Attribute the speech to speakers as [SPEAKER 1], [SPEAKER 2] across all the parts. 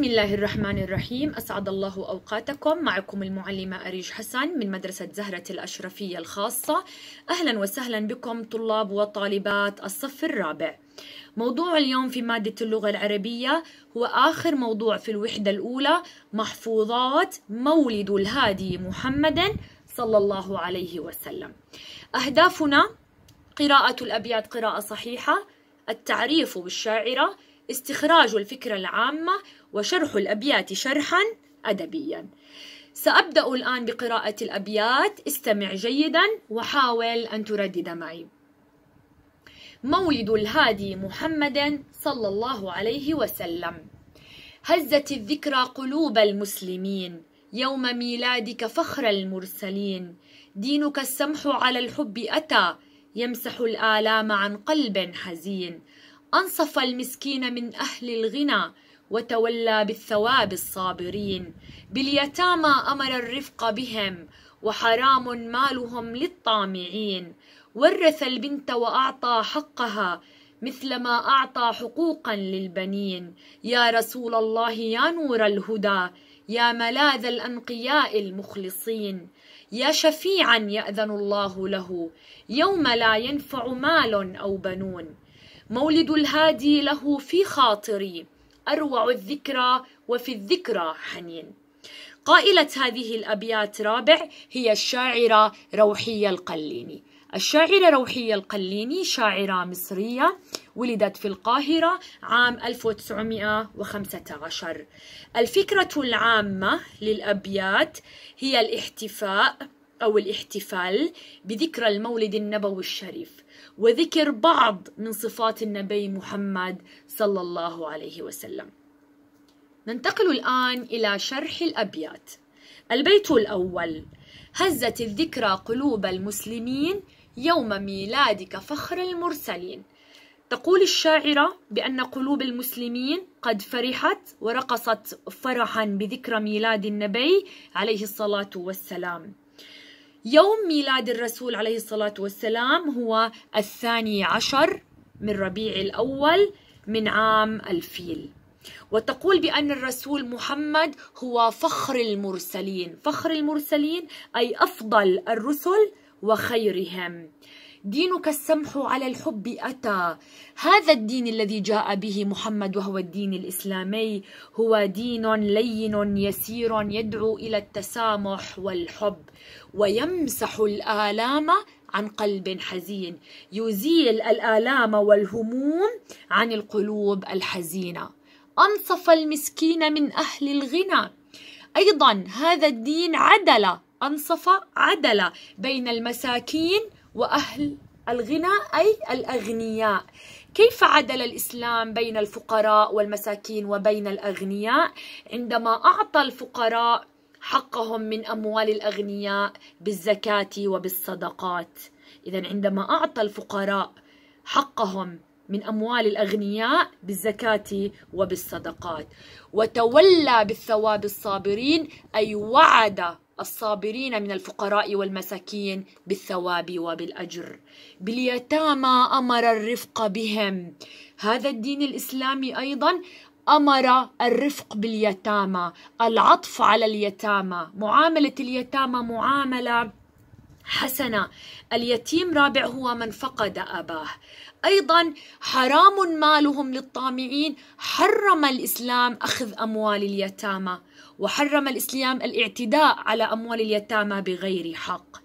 [SPEAKER 1] بسم الله الرحمن الرحيم أسعد الله أوقاتكم معكم المعلمة أريج حسن من مدرسة زهرة الأشرفية الخاصة أهلا وسهلا بكم طلاب وطالبات الصف الرابع موضوع اليوم في مادة اللغة العربية هو آخر موضوع في الوحدة الأولى محفوظات مولد الهادي محمد صلى الله عليه وسلم أهدافنا قراءة الأبيات قراءة صحيحة التعريف بالشاعرة استخراج الفكرة العامة وشرح الأبيات شرحا أدبيا سأبدأ الآن بقراءة الأبيات استمع جيدا وحاول أن تردد معي مولد الهادي محمد صلى الله عليه وسلم هزت الذكرى قلوب المسلمين يوم ميلادك فخر المرسلين دينك السمح على الحب أتى يمسح الآلام عن قلب حزين أنصف المسكين من أهل الغنى وتولى بالثواب الصابرين باليتامى أمر الرفق بهم وحرام مالهم للطامعين ورث البنت وأعطى حقها مثلما أعطى حقوقا للبنين يا رسول الله يا نور الهدى يا ملاذ الأنقياء المخلصين يا شفيعا يأذن الله له يوم لا ينفع مال أو بنون مولد الهادي له في خاطري أروع الذكرى وفي الذكرى حنين قائلة هذه الأبيات رابع هي الشاعرة روحية القليني الشاعرة روحية القليني شاعرة مصرية ولدت في القاهرة عام 1915 الفكرة العامة للأبيات هي الاحتفاء أو الاحتفال بذكرى المولد النبوي الشريف وذكر بعض من صفات النبي محمد صلى الله عليه وسلم ننتقل الآن إلى شرح الأبيات البيت الأول هزت الذكرى قلوب المسلمين يوم ميلادك فخر المرسلين تقول الشاعرة بأن قلوب المسلمين قد فرحت ورقصت فرحا بذكرى ميلاد النبي عليه الصلاة والسلام يوم ميلاد الرسول عليه الصلاة والسلام هو الثاني عشر من ربيع الأول من عام الفيل وتقول بأن الرسول محمد هو فخر المرسلين فخر المرسلين أي أفضل الرسل وخيرهم دينك السمح على الحب أتى هذا الدين الذي جاء به محمد وهو الدين الإسلامي هو دين لين يسير يدعو إلى التسامح والحب ويمسح الآلام عن قلب حزين يزيل الآلام والهموم عن القلوب الحزينة أنصف المسكين من أهل الغنى أيضا هذا الدين عدل أنصف عدل بين المساكين وأهل الغنى أي الأغنياء كيف عدل الإسلام بين الفقراء والمساكين وبين الأغنياء عندما أعطى الفقراء حقهم من أموال الأغنياء بالزكاة وبالصدقات إذا عندما أعطى الفقراء حقهم من أموال الأغنياء بالزكاة وبالصدقات وتولى بالثواب الصابرين أي وعد الصابرين من الفقراء والمساكين بالثواب وبالأجر باليتامى أمر الرفق بهم هذا الدين الإسلامي أيضا أمر الرفق باليتامى العطف على اليتامى معاملة اليتامى معاملة حسنة اليتيم رابع هو من فقد أباه أيضا حرام مالهم للطامعين حرم الإسلام أخذ أموال اليتامى وحرم الإسلام الاعتداء على أموال اليتامى بغير حق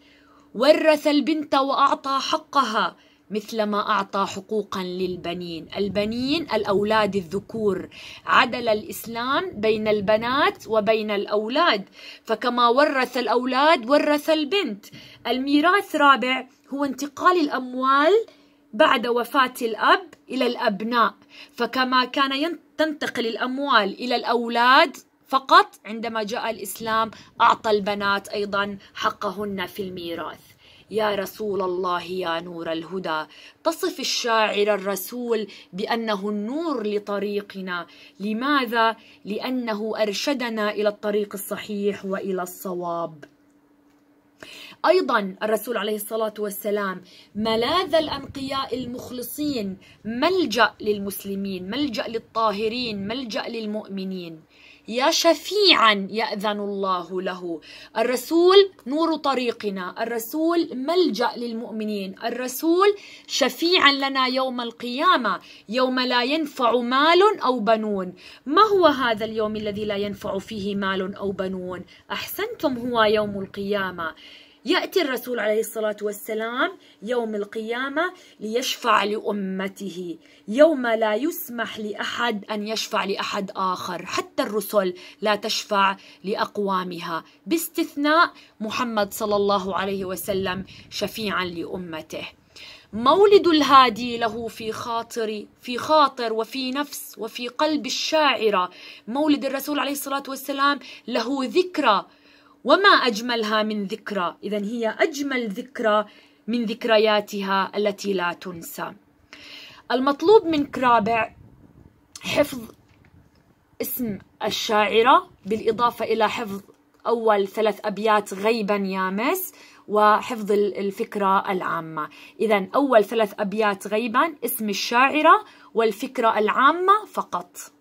[SPEAKER 1] ورث البنت وأعطى حقها مثلما أعطى حقوقا للبنين البنين الأولاد الذكور عدل الإسلام بين البنات وبين الأولاد فكما ورث الأولاد ورث البنت الميراث رابع هو انتقال الأموال بعد وفاة الأب إلى الأبناء فكما كان تنتقل الأموال إلى الأولاد فقط عندما جاء الإسلام أعطى البنات أيضا حقهن في الميراث يا رسول الله يا نور الهدى تصف الشاعر الرسول بانه النور لطريقنا لماذا لانه ارشدنا الى الطريق الصحيح والى الصواب أيضا الرسول عليه الصلاة والسلام ملاذ الأنقياء المخلصين ملجأ للمسلمين ملجأ للطاهرين ملجأ للمؤمنين يا شفيعا يأذن الله له الرسول نور طريقنا الرسول ملجأ للمؤمنين الرسول شفيعا لنا يوم القيامة يوم لا ينفع مال أو بنون ما هو هذا اليوم الذي لا ينفع فيه مال أو بنون أحسنتم هو يوم القيامة يأتي الرسول عليه الصلاة والسلام يوم القيامة ليشفع لأمته يوم لا يسمح لأحد أن يشفع لأحد آخر حتى الرسل لا تشفع لأقوامها باستثناء محمد صلى الله عليه وسلم شفيعا لأمته مولد الهادي له في خاطر في خاطر وفي نفس وفي قلب الشاعرة مولد الرسول عليه الصلاة والسلام له ذكرى وما أجملها من ذكرى إذا هي أجمل ذكرى من ذكرياتها التي لا تنسى المطلوب من كرابع حفظ اسم الشاعرة بالإضافة إلى حفظ أول ثلاث أبيات غيبا يا مس وحفظ الفكرة العامة إذا أول ثلاث أبيات غيبا اسم الشاعرة والفكرة العامة فقط